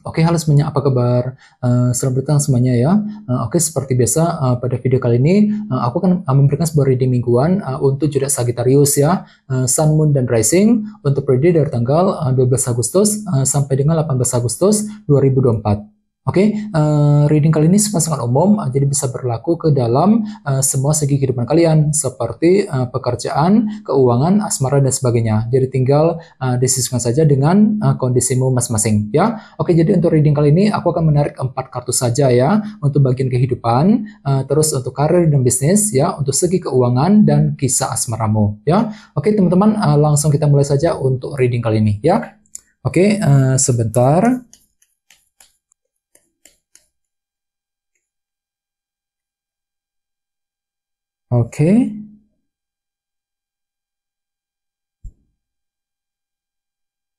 Oke, okay, halo semuanya, apa kabar? Uh, selamat datang semuanya ya. Uh, Oke, okay, seperti biasa uh, pada video kali ini uh, aku akan memberikan sebuah reading mingguan uh, untuk zodiak Sagittarius ya, uh, Sun, Moon dan Rising untuk periode dari tanggal uh, 12 Agustus uh, sampai dengan 18 Agustus 2024. Oke, okay, uh, eh, reading kali ini sangat-sangat umum, uh, jadi bisa berlaku ke dalam uh, semua segi kehidupan kalian, seperti uh, pekerjaan, keuangan, asmara, dan sebagainya. Jadi tinggal uh, disesuaikan saja dengan uh, kondisimu masing-masing, ya. Oke, okay, jadi untuk reading kali ini, aku akan menarik empat kartu saja ya, untuk bagian kehidupan, uh, terus untuk karir dan bisnis, ya, untuk segi keuangan, dan kisah asmaramu, ya. Oke, okay, teman-teman, uh, langsung kita mulai saja untuk reading kali ini, ya. Oke, uh, sebentar. okay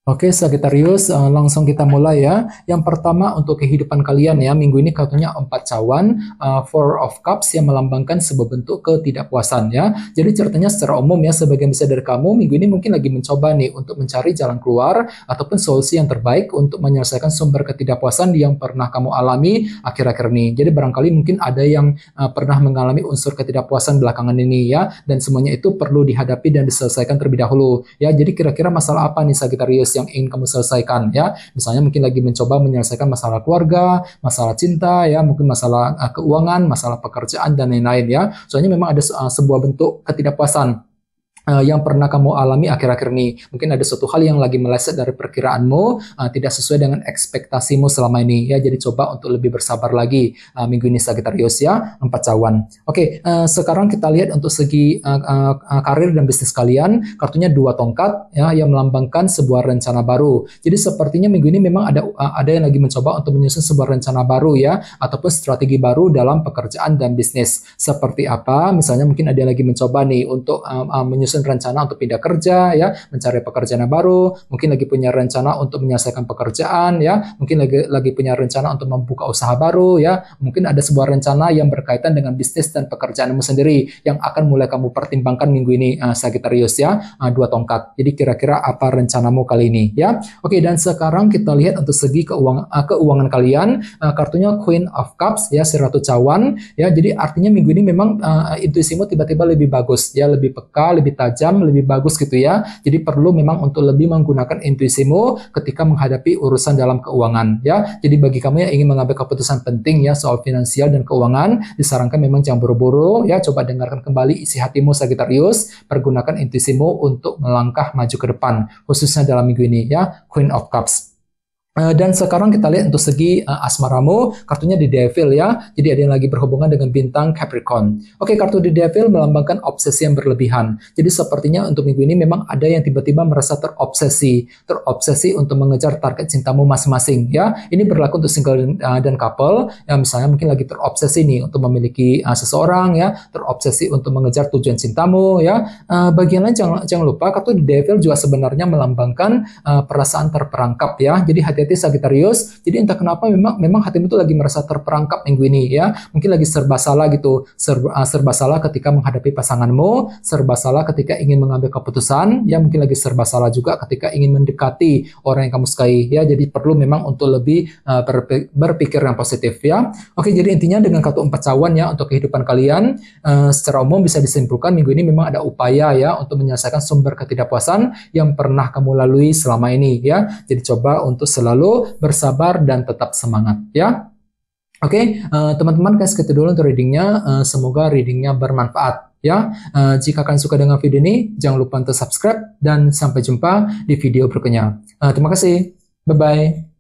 Oke, Sagittarius, eh, langsung kita mulai ya. Yang pertama untuk kehidupan kalian ya, minggu ini kartunya empat cawan, uh, four of cups yang melambangkan sebuah bentuk ketidakpuasan ya. Jadi ceritanya secara umum ya, sebagian besar dari kamu minggu ini mungkin lagi mencoba nih untuk mencari jalan keluar ataupun solusi yang terbaik untuk menyelesaikan sumber ketidakpuasan yang pernah kamu alami akhir-akhir ini. Jadi barangkali mungkin ada yang uh, pernah mengalami unsur ketidakpuasan belakangan ini ya, dan semuanya itu perlu dihadapi dan diselesaikan terlebih dahulu ya. Jadi kira-kira masalah apa nih Sagittarius? yang ingin kamu selesaikan ya. Misalnya mungkin lagi mencoba menyelesaikan masalah keluarga, masalah cinta ya, mungkin masalah ah, keuangan, masalah pekerjaan dan lain-lain ya. Soalnya memang ada ah, sebuah bentuk ketidakpuasan uh, yang pernah kamu alami akhir-akhir ini. Mungkin ada suatu hal yang lagi meleset dari perkiraanmu, uh, tidak sesuai dengan ekspektasimu selama ini. Ya, jadi coba untuk lebih bersabar lagi. Uh, minggu ini Sagittarius ya, empat cawan. Oke, okay, uh, sekarang kita lihat untuk segi uh, uh, karir dan bisnis kalian, kartunya dua tongkat ya yang melambangkan sebuah rencana baru. Jadi sepertinya minggu ini memang ada uh, ada yang lagi mencoba untuk menyusun sebuah rencana baru ya, ataupun strategi baru dalam pekerjaan dan bisnis. Seperti apa? Misalnya mungkin ada yang lagi mencoba nih untuk uh, uh, menyusun menyusun rencana untuk pindah kerja ya, mencari pekerjaan yang baru, mungkin lagi punya rencana untuk menyelesaikan pekerjaan ya, mungkin lagi lagi punya rencana untuk membuka usaha baru ya, mungkin ada sebuah rencana yang berkaitan dengan bisnis dan pekerjaanmu sendiri yang akan mulai kamu pertimbangkan minggu ini uh, Sagittarius ya, uh, dua tongkat. Jadi kira-kira apa rencanamu kali ini ya? Oke, dan sekarang kita lihat untuk segi keuangan uh, eh, keuangan kalian uh, kartunya Queen of Cups ya, si Ratu Cawan ya. Jadi artinya minggu ini memang uh, intuisimu tiba-tiba lebih bagus ya, lebih peka, lebih tajam, lebih bagus gitu ya. Jadi perlu memang untuk lebih menggunakan intuisimu ketika menghadapi urusan dalam keuangan ya. Jadi bagi kamu yang ingin mengambil keputusan penting ya soal finansial dan keuangan, disarankan memang jangan buru-buru ya. Coba dengarkan kembali isi hatimu Sagittarius, pergunakan intuisimu untuk melangkah maju ke depan, khususnya dalam minggu ini ya, Queen of Cups. Eh, dan sekarang kita lihat untuk segi uh, asmaramu, kartunya di Devil ya. Jadi ada yang lagi berhubungan dengan bintang Capricorn. Oke, kartu di Devil melambangkan obsesi yang berlebihan. Jadi sepertinya untuk minggu ini memang ada yang tiba-tiba merasa terobsesi, terobsesi untuk mengejar target cintamu masing-masing ya. Ini berlaku untuk single dan, uh, eh, dan couple yang misalnya mungkin lagi terobsesi nih untuk memiliki uh, seseorang ya, terobsesi untuk mengejar tujuan cintamu ya. Uh, bagian lain jangan jangan lupa kartu di Devil juga sebenarnya melambangkan uh, perasaan terperangkap ya. Jadi hati Tetis Sagittarius. Jadi entah kenapa memang memang hatimu itu lagi merasa terperangkap minggu ini ya. Mungkin lagi serba salah gitu. Serba, ah, serba salah ketika menghadapi pasanganmu, serba salah ketika ingin mengambil keputusan, ya mungkin lagi serba salah juga ketika ingin mendekati orang yang kamu sukai ya. Jadi perlu memang untuk lebih uh, berpikir yang positif ya. Oke, jadi intinya dengan kartu empat cawan ya untuk kehidupan kalian uh, secara umum bisa disimpulkan minggu ini memang ada upaya ya untuk menyelesaikan sumber ketidakpuasan yang pernah kamu lalui selama ini ya. Jadi coba untuk selalu selalu bersabar dan tetap semangat ya. Oke, okay, uh, eh, teman-teman guys gitu dulu untuk readingnya. Uh, semoga readingnya bermanfaat ya. Uh, jika kalian suka dengan video ini, jangan lupa untuk subscribe dan sampai jumpa di video berikutnya. Uh, terima kasih, bye bye.